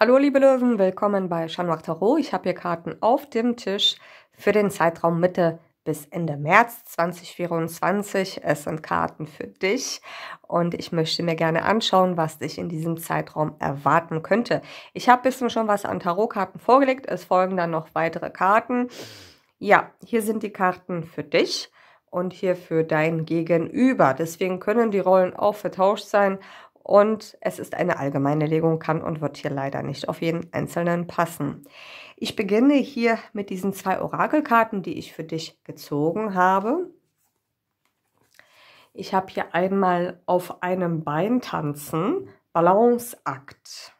Hallo liebe Löwen, willkommen bei Shanwag Tarot. Ich habe hier Karten auf dem Tisch für den Zeitraum Mitte bis Ende März 2024. Es sind Karten für dich und ich möchte mir gerne anschauen, was dich in diesem Zeitraum erwarten könnte. Ich habe bisher schon was an Tarotkarten vorgelegt, es folgen dann noch weitere Karten. Ja, hier sind die Karten für dich und hier für dein Gegenüber. Deswegen können die Rollen auch vertauscht sein und es ist eine allgemeine Legung, kann und wird hier leider nicht auf jeden einzelnen passen. Ich beginne hier mit diesen zwei Orakelkarten, die ich für dich gezogen habe. Ich habe hier einmal auf einem Bein tanzen, Balanceakt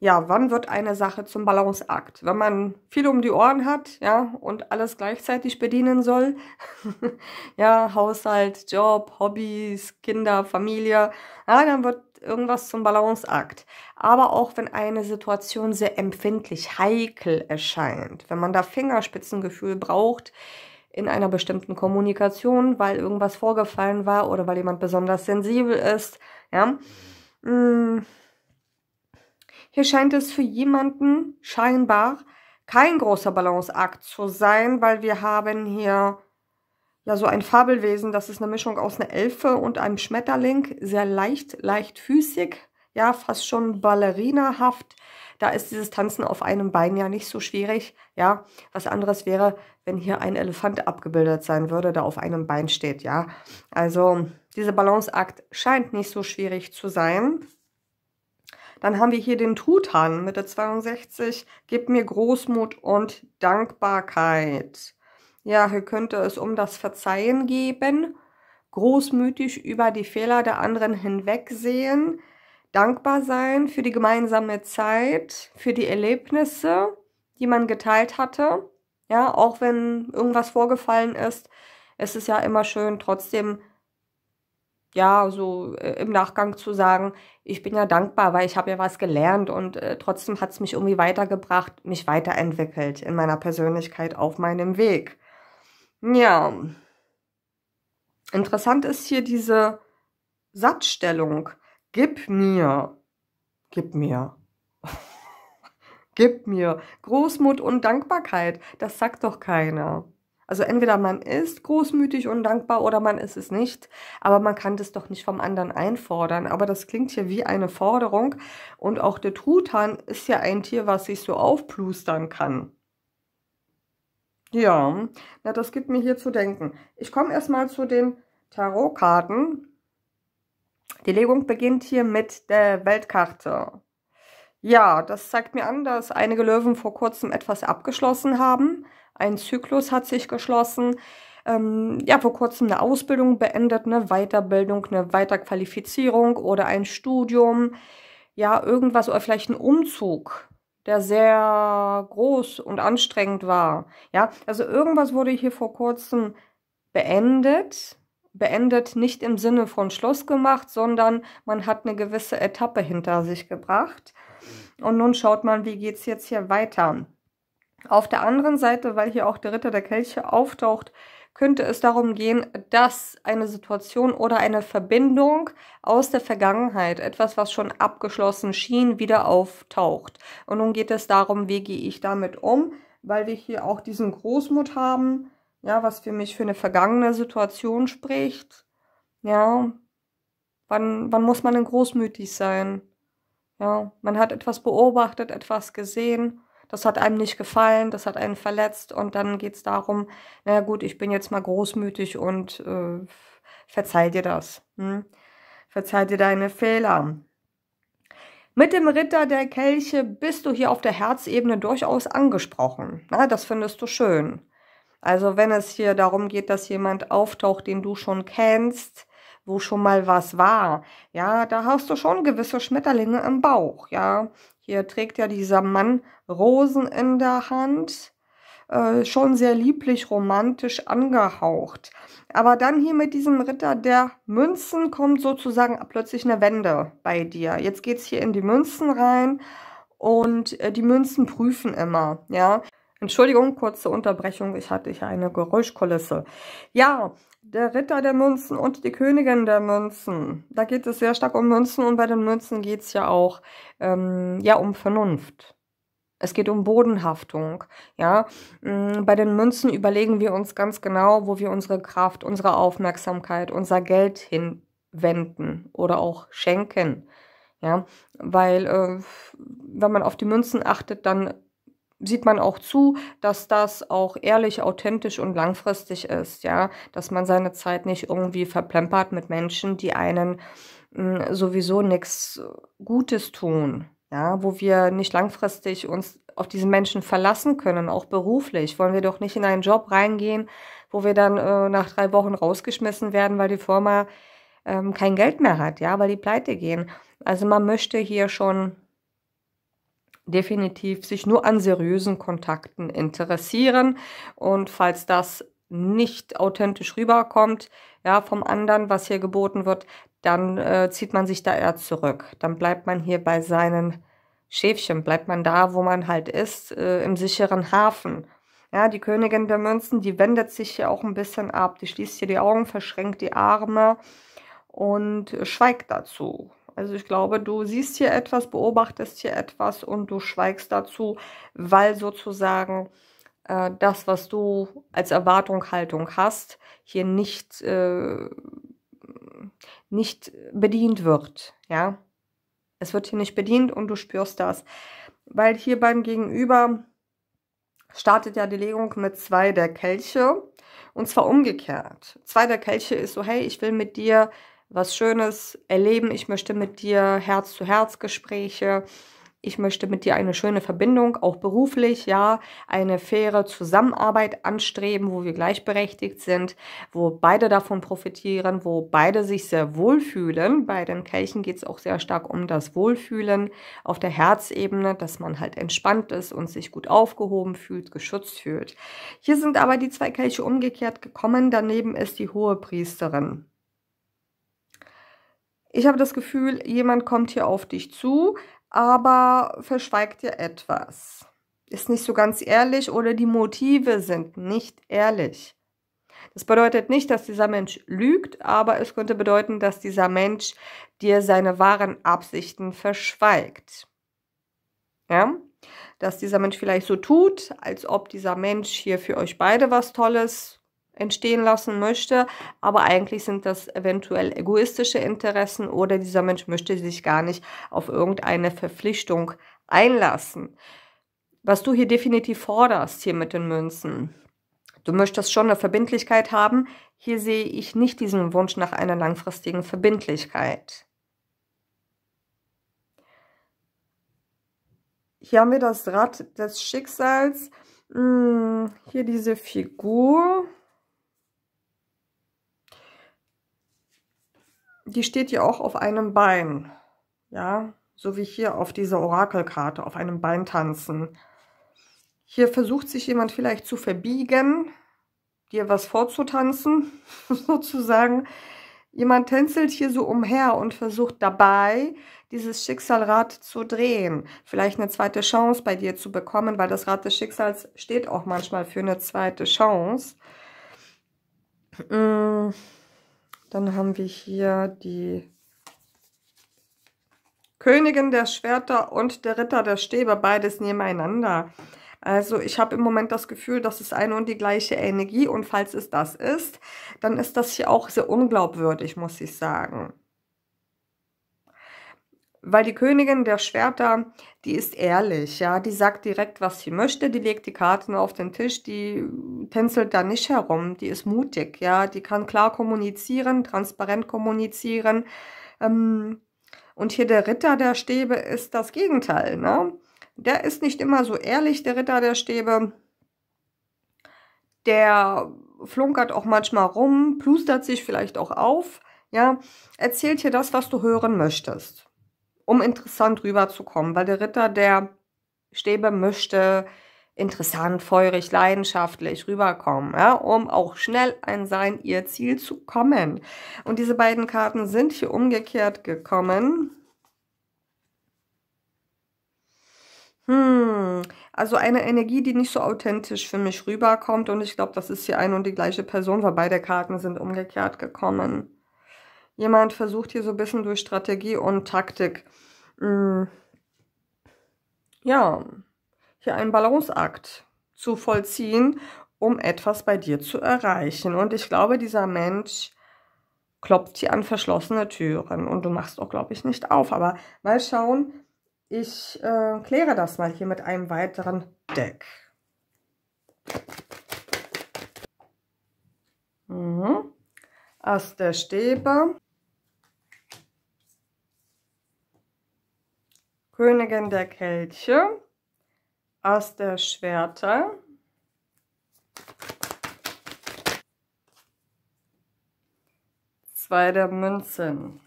ja, wann wird eine Sache zum Balanceakt? Wenn man viel um die Ohren hat, ja, und alles gleichzeitig bedienen soll, ja, Haushalt, Job, Hobbys, Kinder, Familie, ja, dann wird irgendwas zum Balanceakt. Aber auch wenn eine Situation sehr empfindlich, heikel erscheint, wenn man da Fingerspitzengefühl braucht, in einer bestimmten Kommunikation, weil irgendwas vorgefallen war oder weil jemand besonders sensibel ist, ja, mm, hier scheint es für jemanden scheinbar kein großer Balanceakt zu sein, weil wir haben hier ja so ein Fabelwesen, das ist eine Mischung aus einer Elfe und einem Schmetterling, sehr leicht, leichtfüßig, ja, fast schon ballerinahaft. Da ist dieses Tanzen auf einem Bein ja nicht so schwierig, ja. Was anderes wäre, wenn hier ein Elefant abgebildet sein würde, der auf einem Bein steht, ja. Also dieser Balanceakt scheint nicht so schwierig zu sein. Dann haben wir hier den Truthahn mit der 62. Gib mir Großmut und Dankbarkeit. Ja, hier könnte es um das Verzeihen geben. Großmütig über die Fehler der anderen hinwegsehen. Dankbar sein für die gemeinsame Zeit, für die Erlebnisse, die man geteilt hatte. Ja, auch wenn irgendwas vorgefallen ist, es ist ja immer schön, trotzdem ja, so äh, im Nachgang zu sagen, ich bin ja dankbar, weil ich habe ja was gelernt und äh, trotzdem hat es mich irgendwie weitergebracht, mich weiterentwickelt in meiner Persönlichkeit auf meinem Weg. Ja. Interessant ist hier diese Satzstellung. Gib mir. Gib mir. Gib mir. Großmut und Dankbarkeit. Das sagt doch keiner. Also entweder man ist großmütig und dankbar oder man ist es nicht, aber man kann das doch nicht vom anderen einfordern. Aber das klingt hier wie eine Forderung und auch der Truthahn ist ja ein Tier, was sich so aufplustern kann. Ja, na, das gibt mir hier zu denken. Ich komme erstmal zu den Tarotkarten. Die Legung beginnt hier mit der Weltkarte. Ja, das zeigt mir an, dass einige Löwen vor kurzem etwas abgeschlossen haben. Ein Zyklus hat sich geschlossen. Ähm, ja, vor kurzem eine Ausbildung beendet, eine Weiterbildung, eine Weiterqualifizierung oder ein Studium. Ja, irgendwas oder vielleicht ein Umzug, der sehr groß und anstrengend war. Ja, also irgendwas wurde hier vor kurzem beendet, beendet nicht im Sinne von Schluss gemacht, sondern man hat eine gewisse Etappe hinter sich gebracht. Mhm. Und nun schaut man, wie geht es jetzt hier weiter. Auf der anderen Seite, weil hier auch der Ritter der Kelche auftaucht, könnte es darum gehen, dass eine Situation oder eine Verbindung aus der Vergangenheit, etwas, was schon abgeschlossen schien, wieder auftaucht. Und nun geht es darum, wie gehe ich damit um, weil wir hier auch diesen Großmut haben, ja, was für mich für eine vergangene Situation spricht. Ja, wann, wann muss man denn großmütig sein? Ja, man hat etwas beobachtet, etwas gesehen das hat einem nicht gefallen, das hat einen verletzt und dann geht es darum, na gut, ich bin jetzt mal großmütig und äh, verzeih dir das. Hm? Verzeih dir deine Fehler. Mit dem Ritter der Kelche bist du hier auf der Herzebene durchaus angesprochen. Na, das findest du schön. Also wenn es hier darum geht, dass jemand auftaucht, den du schon kennst, wo schon mal was war, ja, da hast du schon gewisse Schmetterlinge im Bauch, ja. Hier trägt ja dieser Mann Rosen in der Hand. Äh, schon sehr lieblich romantisch angehaucht. Aber dann hier mit diesem Ritter der Münzen kommt sozusagen plötzlich eine Wende bei dir. Jetzt geht es hier in die Münzen rein und äh, die Münzen prüfen immer, ja. Entschuldigung, kurze Unterbrechung, ich hatte hier eine Geräuschkulisse. Ja, der Ritter der Münzen und die Königin der Münzen. Da geht es sehr stark um Münzen und bei den Münzen geht es ja auch ähm, ja, um Vernunft. Es geht um Bodenhaftung. Ja? Mm, bei den Münzen überlegen wir uns ganz genau, wo wir unsere Kraft, unsere Aufmerksamkeit, unser Geld hinwenden oder auch schenken. Ja? Weil äh, wenn man auf die Münzen achtet, dann sieht man auch zu, dass das auch ehrlich, authentisch und langfristig ist, ja, dass man seine Zeit nicht irgendwie verplempert mit Menschen, die einen mh, hm, sowieso nichts Gutes tun, ja, wo wir nicht langfristig uns auf diesen Menschen verlassen können, auch beruflich. Wollen wir doch nicht in einen Job reingehen, wo wir dann äh, nach drei Wochen rausgeschmissen werden, weil die Firma ähm, kein Geld mehr hat, ja, weil die pleite gehen. Also man möchte hier schon definitiv sich nur an seriösen Kontakten interessieren. Und falls das nicht authentisch rüberkommt, ja, vom anderen, was hier geboten wird, dann äh, zieht man sich da eher zurück. Dann bleibt man hier bei seinen Schäfchen, bleibt man da, wo man halt ist, äh, im sicheren Hafen. Ja, die Königin der Münzen, die wendet sich hier auch ein bisschen ab. Die schließt hier die Augen, verschränkt die Arme und schweigt dazu. Also ich glaube, du siehst hier etwas, beobachtest hier etwas und du schweigst dazu, weil sozusagen äh, das, was du als Erwartung, Haltung hast, hier nicht, äh, nicht bedient wird. Ja, es wird hier nicht bedient und du spürst das. Weil hier beim Gegenüber startet ja die Legung mit zwei der Kelche und zwar umgekehrt. Zwei der Kelche ist so, hey, ich will mit dir was Schönes erleben. Ich möchte mit dir Herz-zu-Herz-Gespräche. Ich möchte mit dir eine schöne Verbindung, auch beruflich, ja, eine faire Zusammenarbeit anstreben, wo wir gleichberechtigt sind, wo beide davon profitieren, wo beide sich sehr wohlfühlen. Bei den Kelchen geht es auch sehr stark um das Wohlfühlen auf der Herzebene, dass man halt entspannt ist und sich gut aufgehoben fühlt, geschützt fühlt. Hier sind aber die zwei Kelche umgekehrt gekommen. Daneben ist die hohe Priesterin. Ich habe das Gefühl, jemand kommt hier auf dich zu, aber verschweigt dir etwas. Ist nicht so ganz ehrlich oder die Motive sind nicht ehrlich. Das bedeutet nicht, dass dieser Mensch lügt, aber es könnte bedeuten, dass dieser Mensch dir seine wahren Absichten verschweigt. Ja? Dass dieser Mensch vielleicht so tut, als ob dieser Mensch hier für euch beide was Tolles entstehen lassen möchte, aber eigentlich sind das eventuell egoistische Interessen oder dieser Mensch möchte sich gar nicht auf irgendeine Verpflichtung einlassen. Was du hier definitiv forderst hier mit den Münzen, Du möchtest schon eine Verbindlichkeit haben. Hier sehe ich nicht diesen Wunsch nach einer langfristigen Verbindlichkeit. Hier haben wir das Rad des Schicksals. Hm, hier diese Figur. die steht ja auch auf einem Bein. Ja, so wie hier auf dieser Orakelkarte, auf einem Bein tanzen. Hier versucht sich jemand vielleicht zu verbiegen, dir was vorzutanzen, sozusagen. Jemand tänzelt hier so umher und versucht dabei, dieses Schicksalrad zu drehen. Vielleicht eine zweite Chance bei dir zu bekommen, weil das Rad des Schicksals steht auch manchmal für eine zweite Chance. Mmh. Dann haben wir hier die Königin der Schwerter und der Ritter der Stäbe, beides nebeneinander. Also ich habe im Moment das Gefühl, dass es eine und die gleiche Energie und falls es das ist, dann ist das hier auch sehr unglaubwürdig, muss ich sagen. Weil die Königin der Schwerter, die ist ehrlich, ja, die sagt direkt, was sie möchte, die legt die Karten auf den Tisch, die tänzelt da nicht herum, die ist mutig, ja, die kann klar kommunizieren, transparent kommunizieren. Ähm, und hier der Ritter der Stäbe ist das Gegenteil, ne? Der ist nicht immer so ehrlich, der Ritter der Stäbe. Der flunkert auch manchmal rum, plustert sich vielleicht auch auf, ja, erzählt hier das, was du hören möchtest um interessant rüberzukommen, weil der Ritter der Stäbe möchte interessant, feurig, leidenschaftlich rüberkommen, ja, um auch schnell an sein ihr Ziel zu kommen. Und diese beiden Karten sind hier umgekehrt gekommen. Hm, also eine Energie, die nicht so authentisch für mich rüberkommt und ich glaube, das ist hier eine und die gleiche Person, weil beide Karten sind umgekehrt gekommen jemand versucht hier so ein bisschen durch Strategie und Taktik, mh, mm, ja, hier einen Balanceakt zu vollziehen, um etwas bei dir zu erreichen. Und ich glaube, dieser Mensch klopft hier an verschlossene Türen und du machst auch, glaube ich, nicht auf. Aber mal schauen, ich äh, kläre das mal hier mit einem weiteren Deck. Mhm. Ast der Stäbe. Königin der Kelche, Ass der Schwerter, Zwei der Münzen.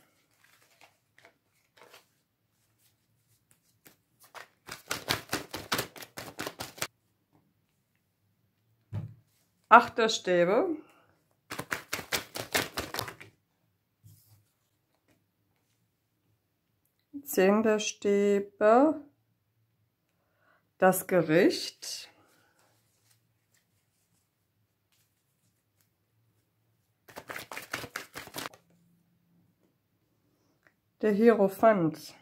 Acht der Stäbe, der Stäbe, das Gericht, der Hierophant.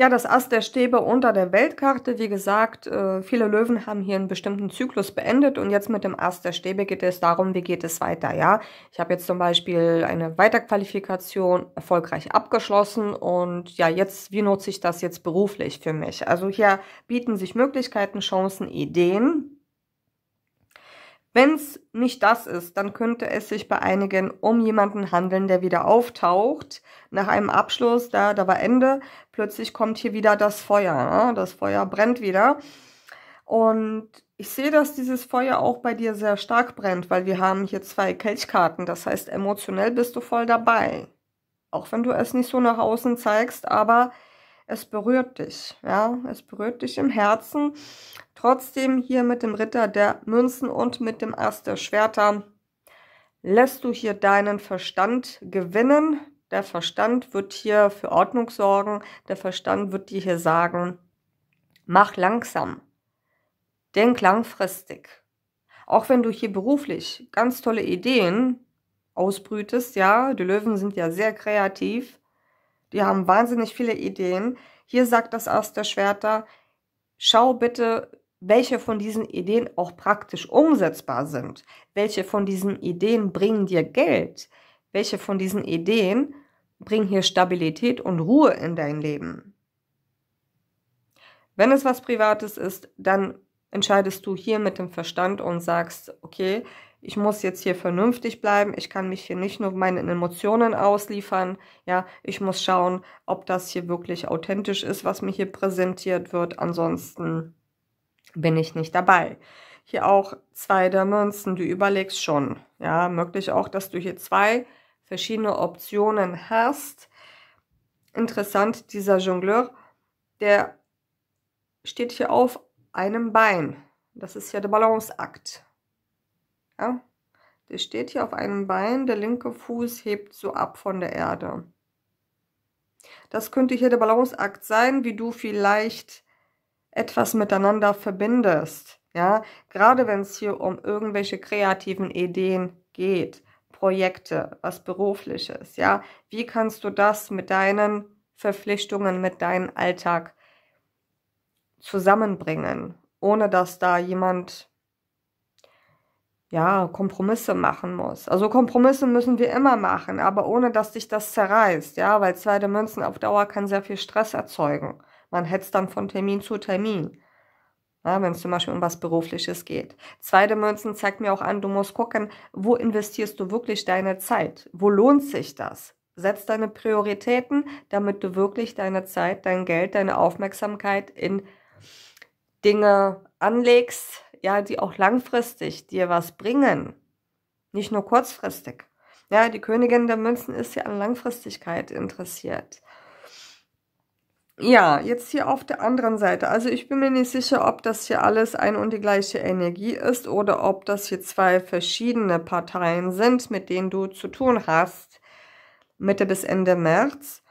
Ja, das Ast der Stäbe unter der Weltkarte. Wie gesagt, äh, viele Löwen haben hier einen bestimmten Zyklus beendet und jetzt mit dem Ast der Stäbe geht es darum, wie geht es weiter. Ja, ich habe jetzt zum Beispiel eine Weiterqualifikation erfolgreich abgeschlossen und ja, jetzt wie nutze ich das jetzt beruflich für mich? Also hier bieten sich Möglichkeiten, Chancen, Ideen. Wenn es nicht das ist, dann könnte es sich bei einigen um jemanden handeln, der wieder auftaucht. Nach einem Abschluss, da, da war Ende, plötzlich kommt hier wieder das Feuer. Ne? Das Feuer brennt wieder. Und ich sehe, dass dieses Feuer auch bei dir sehr stark brennt, weil wir haben hier zwei Kelchkarten. Das heißt, emotionell bist du voll dabei. Auch wenn du es nicht so nach außen zeigst, aber es berührt dich. Ja, es berührt dich im Herzen. Trotzdem hier mit dem Ritter der Münzen und mit dem Ass der Schwerter lässt du hier deinen Verstand gewinnen. Der Verstand wird hier für Ordnung sorgen. Der Verstand wird dir hier sagen, mach langsam. Denk langfristig. Auch wenn du hier beruflich ganz tolle Ideen ausbrütest, ja, die Löwen sind ja sehr kreativ. Die haben wahnsinnig viele Ideen. Hier sagt das Ass der Schwerter, schau bitte welche von diesen Ideen auch praktisch umsetzbar sind, welche von diesen Ideen bringen dir Geld, welche von diesen Ideen bringen hier Stabilität und Ruhe in dein Leben. Wenn es was Privates ist, dann entscheidest du hier mit dem Verstand und sagst, okay, ich muss jetzt hier vernünftig bleiben, ich kann mich hier nicht nur meinen Emotionen ausliefern, ja, ich muss schauen, ob das hier wirklich authentisch ist, was mir hier präsentiert wird, ansonsten bin ich nicht dabei. Hier auch zwei der Münzen, du überlegst schon. Ja, möglich auch, dass du hier zwei verschiedene Optionen hast. Interessant, dieser Jongleur, der steht hier auf einem Bein. Das ist ja der Balanceakt. Ja? Der steht hier auf einem Bein, der linke Fuß hebt so ab von der Erde. Das könnte hier der Balanceakt sein, wie du vielleicht etwas miteinander verbindest. Ja, gerade wenn es hier um irgendwelche kreativen Ideen geht, Projekte, was berufliches, ja, wie kannst du das mit deinen Verpflichtungen, mit deinem Alltag zusammenbringen, ohne dass da jemand ja, Kompromisse machen muss. Also Kompromisse müssen wir immer machen, aber ohne dass dich das zerreißt, ja, weil zweite Münzen auf Dauer kann sehr viel Stress erzeugen. Man hetzt dann von Termin zu Termin. Ja, ne, wenn es zum Beispiel um was Berufliches geht. Zweite Münzen zeigt mir auch an, du musst gucken, wo investierst du wirklich deine Zeit? Wo lohnt sich das? Setz deine Prioritäten, damit du wirklich deine Zeit, dein Geld, deine Aufmerksamkeit in Dinge anlegst, ja, die auch langfristig dir was bringen. Nicht nur kurzfristig. Ja, die Königin der Münzen ist ja an Langfristigkeit interessiert ja, jetzt hier auf der anderen Seite. Also ich bin mir nicht sicher, ob das hier alles ein und die gleiche Energie ist oder ob das hier zwei verschiedene Parteien sind, mit denen du zu tun hast. Mitte bis Ende März.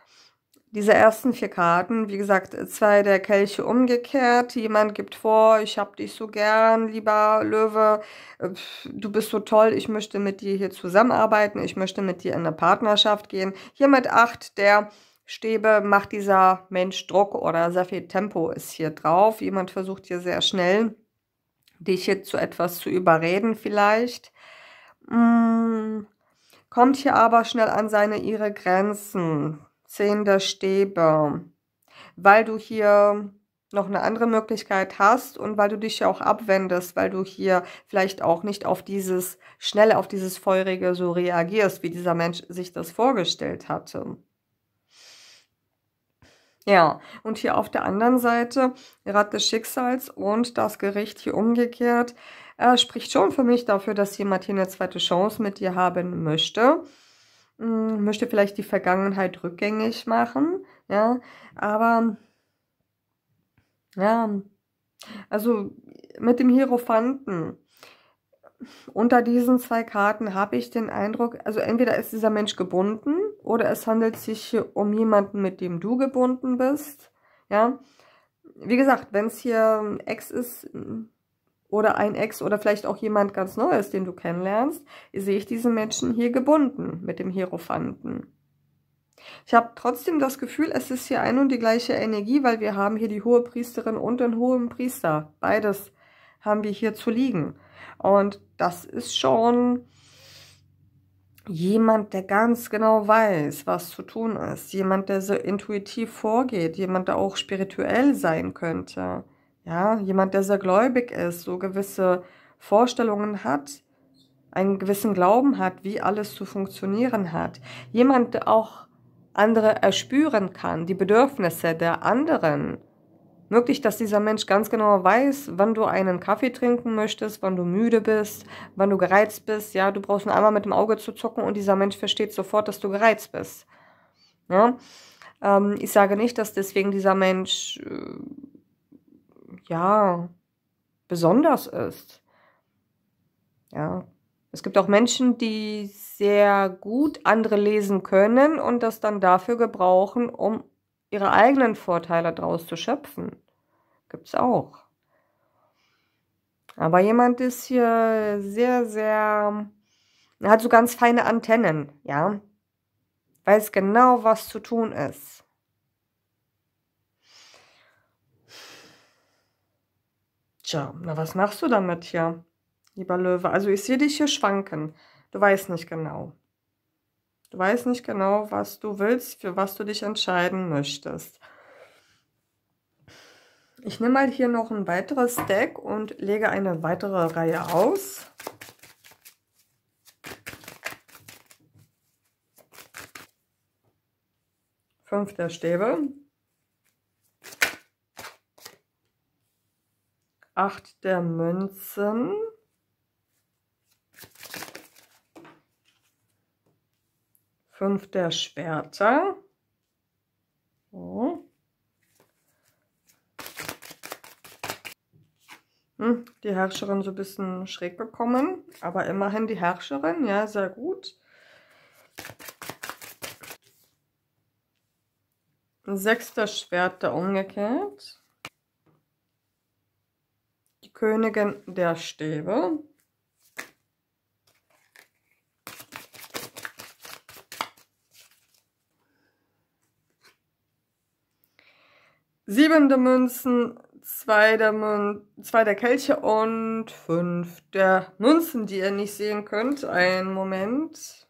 Diese ersten vier Karten, wie gesagt, zwei der Kelche umgekehrt. Jemand gibt vor, ich hab dich so gern, lieber Löwe. Du bist so toll, ich möchte mit dir hier zusammenarbeiten. Ich möchte mit dir in eine Partnerschaft gehen. Hier mit acht der Stäbe macht dieser Mensch Druck oder sehr viel Tempo ist hier drauf. Jemand versucht hier sehr schnell, dich hier zu etwas zu überreden vielleicht. Mm, kommt hier aber schnell an seine, ihre Grenzen. Zehn der Stäbe. Weil du hier noch eine andere Möglichkeit hast und weil du dich ja auch abwendest, weil du hier vielleicht auch nicht auf dieses Schnelle, auf dieses Feurige so reagierst, wie dieser Mensch sich das vorgestellt hatte. Ja, und hier auf der anderen Seite, Rat des Schicksals und das Gericht hier umgekehrt, äh, spricht schon für mich dafür, dass jemand hier eine zweite Chance mit dir haben möchte. Hm, möchte vielleicht die Vergangenheit rückgängig machen, ja, aber, ja, also mit dem Hierophanten, unter diesen zwei Karten habe ich den Eindruck, also entweder ist dieser Mensch gebunden oder es handelt sich um jemanden, mit dem du gebunden bist. Ja, wie gesagt, wenn es hier Ex ist oder ein Ex oder vielleicht auch jemand ganz Neues, den du kennenlernst, sehe ich diese Menschen hier gebunden mit dem Hierophanten. Ich habe trotzdem das Gefühl, es ist hier ein und die gleiche Energie, weil wir haben hier die hohe Priesterin und den hohen Priester. Beides haben wir hier zu liegen. Und das ist schon jemand, der ganz genau weiß, was zu tun ist. Jemand, der so intuitiv vorgeht. Jemand, der auch spirituell sein könnte. Ja, jemand, der sehr gläubig ist, so gewisse Vorstellungen hat, einen gewissen Glauben hat, wie alles zu funktionieren hat. Jemand, der auch andere erspüren kann, die Bedürfnisse der anderen. Möglich, dass dieser Mensch ganz genau weiß, wann du einen Kaffee trinken möchtest, wann du müde bist, wann du gereizt bist. Ja, du brauchst nur einmal mit dem Auge zu zucken und dieser Mensch versteht sofort, dass du gereizt bist. Ja? Ähm, ich sage nicht, dass deswegen dieser Mensch, äh, ja, besonders ist. Ja, es gibt auch Menschen, die sehr gut andere lesen können und das dann dafür gebrauchen, um ihre eigenen Vorteile daraus zu schöpfen. Gibt's auch. Aber jemand ist hier sehr, sehr, hat so ganz feine Antennen, ja. Weiß genau, was zu tun ist. Tja, na was machst du damit hier, lieber Löwe? Also ich sehe dich hier schwanken. Du weißt nicht genau. Du weißt nicht genau, was du willst, für was du dich entscheiden möchtest. Ich nehme mal hier noch ein weiteres Deck und lege eine weitere Reihe aus. Fünf der Stäbe. Acht der Münzen. der Schwerter. So. Hm, die Herrscherin so ein bisschen schräg bekommen, aber immerhin die Herrscherin, ja, sehr gut. Sechster Schwerter umgekehrt. Die Königin der Stäbe. sieben der Münzen, zwei der, Mün zwei der Kelche und fünf der Münzen, die ihr nicht sehen könnt. Ein Moment.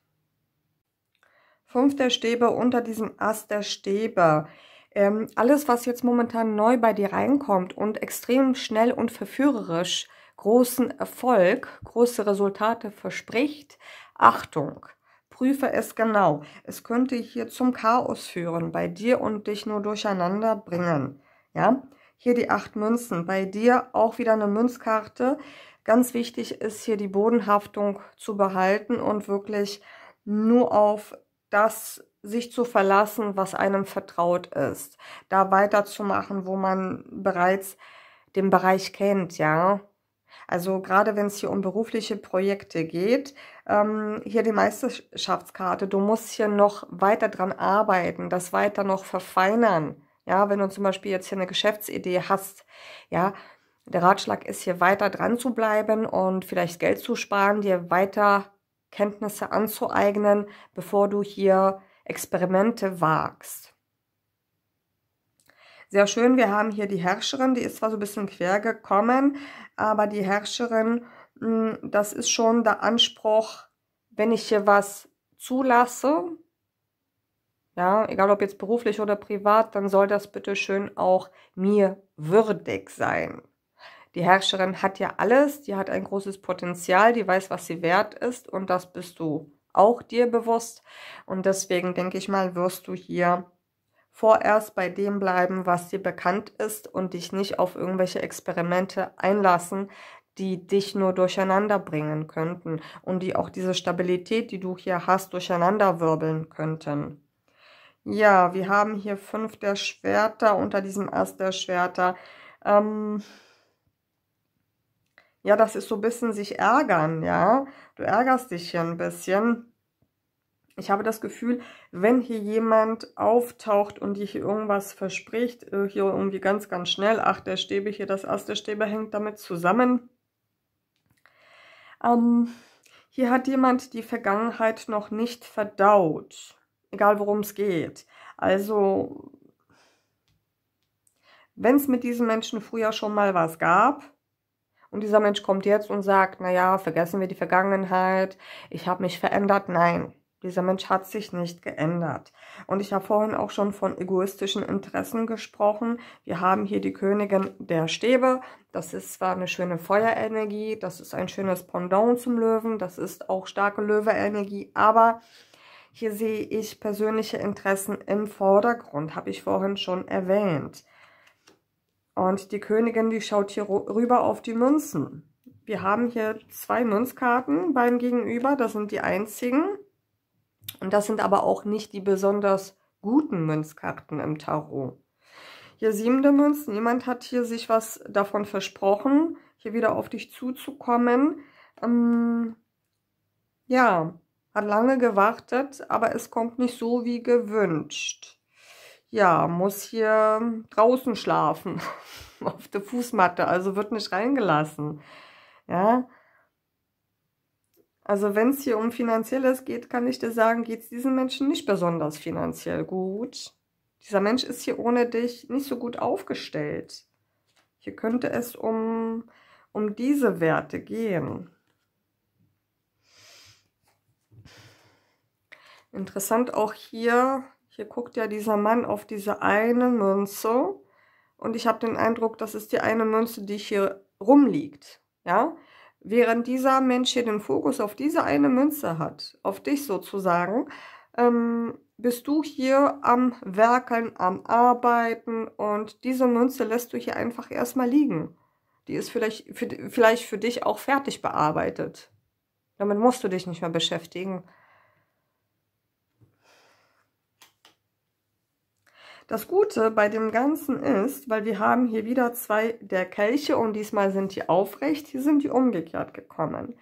Fünf der Stäbe unter diesem Ast der Stäbe. Ähm, alles, was jetzt momentan neu bei dir reinkommt und extrem schnell und verführerisch großen Erfolg, große Resultate verspricht, Achtung! prüfe es genau. Es könnte hier zum Chaos führen, bei dir und dich nur durcheinander bringen. Ja, hier die acht Münzen. Bei dir auch wieder eine Münzkarte. Ganz wichtig ist hier die Bodenhaftung zu behalten und wirklich nur auf das sich zu verlassen, was einem vertraut ist. Da weiterzumachen, wo man bereits den Bereich kennt, ja. Also gerade wenn es hier um berufliche Projekte geht, ähm, hier die Meisterschaftskarte. Du musst hier noch weiter dran arbeiten, das weiter noch verfeinern. Ja, wenn du zum Beispiel jetzt hier eine Geschäftsidee hast, ja, der Ratschlag ist hier weiter dran zu bleiben und vielleicht Geld zu sparen, dir weiter Kenntnisse anzueignen, bevor du hier Experimente wagst. Sehr schön, wir haben hier die Herrscherin, die ist zwar so ein bisschen quer gekommen, aber die Herrscherin hm, das ist schon der Anspruch, wenn ich hier was zulasse, ja, egal ob jetzt beruflich oder privat, dann soll das bitte schön auch mir würdig sein. Die Herrscherin hat ja alles, die hat ein großes Potenzial, die weiß, was sie wert ist und das bist du auch dir bewusst. Und deswegen denke ich mal, wirst du hier vorerst bei dem bleiben, was dir bekannt ist und dich nicht auf irgendwelche Experimente einlassen, die dich nur durcheinander bringen könnten und die auch diese Stabilität, die du hier hast, durcheinander wirbeln könnten. Ja, wir haben hier fünf der Schwerter unter diesem Ass der Schwerter. Ähm ja, das ist so ein bisschen sich ärgern, ja. Du ärgerst dich hier ein bisschen. Ich habe das Gefühl, wenn hier jemand auftaucht und dir hier irgendwas verspricht, äh, hier irgendwie ganz, ganz schnell, ach, der Stäbe hier, das erste Stäbe hängt damit zusammen, ähm, hier hat jemand die Vergangenheit noch nicht verdaut, egal worum es geht. Also, wenn es mit diesem Menschen früher schon mal was gab und dieser Mensch kommt jetzt und sagt, naja, vergessen wir die Vergangenheit, ich habe mich verändert, nein. Dieser Mensch hat sich nicht geändert. Und ich habe vorhin auch schon von egoistischen Interessen gesprochen. Wir haben hier die Königin der Stäbe. Das ist zwar eine schöne Feuerenergie, das ist ein schönes Pendant zum Löwen, das ist auch starke Löwe-Energie, aber hier sehe ich persönliche Interessen im Vordergrund, habe ich vorhin schon erwähnt. Und die Königin, die schaut hier rüber auf die Münzen. Wir haben hier zwei Münzkarten beim Gegenüber, das sind die einzigen. Und das sind aber auch nicht die besonders guten Münzkarten im Tarot. Hier siebende Münzen. niemand hat hier sich was davon versprochen, hier wieder auf dich zuzukommen. Ähm, ja, hat lange gewartet, aber es kommt nicht so wie gewünscht. Ja, muss hier draußen schlafen, auf der Fußmatte, also wird nicht reingelassen. Ja, also wenn es hier um Finanzielles geht, kann ich dir sagen, geht es diesen Menschen nicht besonders finanziell gut. Dieser Mensch ist hier ohne dich nicht so gut aufgestellt. Hier könnte es um, um diese Werte gehen. Interessant auch hier, hier guckt ja dieser Mann auf diese eine Münze. Und ich habe den Eindruck, das ist die eine Münze, die hier rumliegt. Ja, Während dieser Mensch hier den Fokus auf diese eine Münze hat, auf dich sozusagen, ähm, bist du hier am Werkeln, am Arbeiten und diese Münze lässt du hier einfach erstmal liegen. Die ist vielleicht für, vielleicht für dich auch fertig bearbeitet. Damit musst du dich nicht mehr beschäftigen. Das Gute bei dem Ganzen ist, weil wir haben hier wieder zwei der Kelche und diesmal sind die aufrecht, hier sind die umgekehrt gekommen.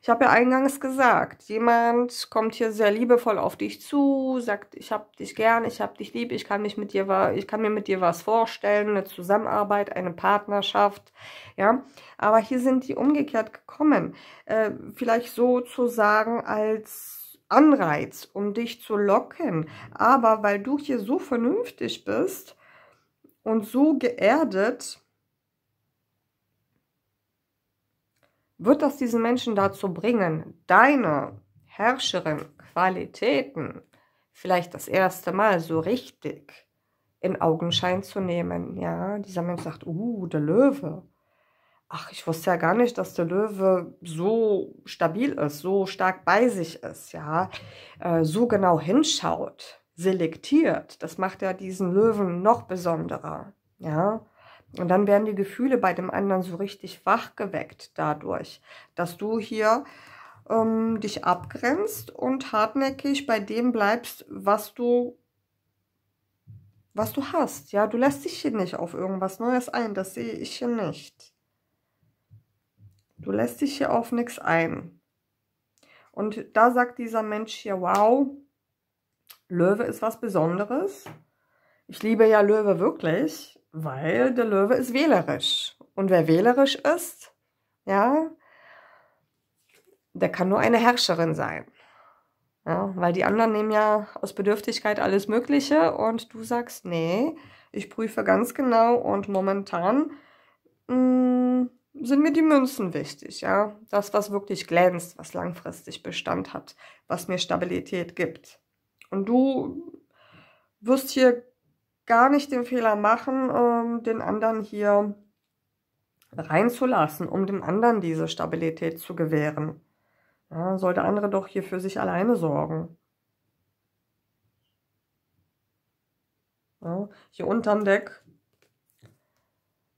Ich habe ja eingangs gesagt, jemand kommt hier sehr liebevoll auf dich zu, sagt, ich habe dich gern, ich habe dich lieb, ich kann, mich mit dir, ich kann mir mit dir was vorstellen, eine Zusammenarbeit, eine Partnerschaft, ja. Aber hier sind die umgekehrt gekommen. Äh, vielleicht sozusagen als Anreiz, um dich zu locken. Aber weil du hier so vernünftig bist und so geerdet, wird das diesen Menschen dazu bringen, deine Herrscherin Qualitäten vielleicht das erste Mal so richtig in Augenschein zu nehmen. Ja, dieser Mensch sagt, uh, der Löwe ach, ich wusste ja gar nicht, dass der Löwe so stabil ist, so stark bei sich ist, ja, äh, so genau hinschaut, selektiert. Das macht ja diesen Löwen noch besonderer, ja. Und dann werden die Gefühle bei dem anderen so richtig wachgeweckt dadurch, dass du hier ähm, dich abgrenzt und hartnäckig bei dem bleibst, was du was du hast. Ja, du lässt dich hier nicht auf irgendwas Neues ein. Das sehe ich hier nicht. Du lässt dich hier auf nichts ein. Und da sagt dieser Mensch hier, wow, Löwe ist was Besonderes. Ich liebe ja Löwe wirklich, weil der Löwe ist wählerisch. Und wer wählerisch ist, ja, der kann nur eine Herrscherin sein. Ja, weil die anderen nehmen ja aus Bedürftigkeit alles Mögliche und du sagst, nee, ich prüfe ganz genau und momentan mh, mm, sind mir die Münzen wichtig, ja. Das, was wirklich glänzt, was langfristig Bestand hat, was mir Stabilität gibt. Und du wirst hier gar nicht den Fehler machen, ähm, den anderen hier reinzulassen, um dem anderen diese Stabilität zu gewähren. Ja, soll der andere doch hier für sich alleine sorgen. Ja, hier unterm Deck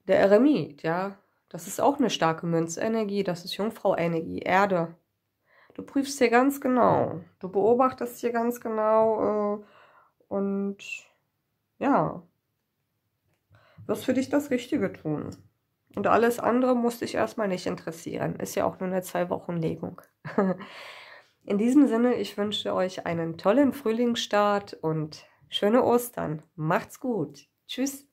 der Eremit, ja, das ist auch eine starke Münzenergie, das ist Jungfrau-Energie, Erde. Du prüfst hier ganz genau, du beobachtest hier ganz genau äh, und ja, wirst für dich das Richtige tun. Und alles andere muss dich erstmal nicht interessieren. Ist ja auch nur eine Zwei-Wochen-Legung. In diesem Sinne, ich wünsche euch einen tollen Frühlingsstart und schöne Ostern. Macht's gut. Tschüss.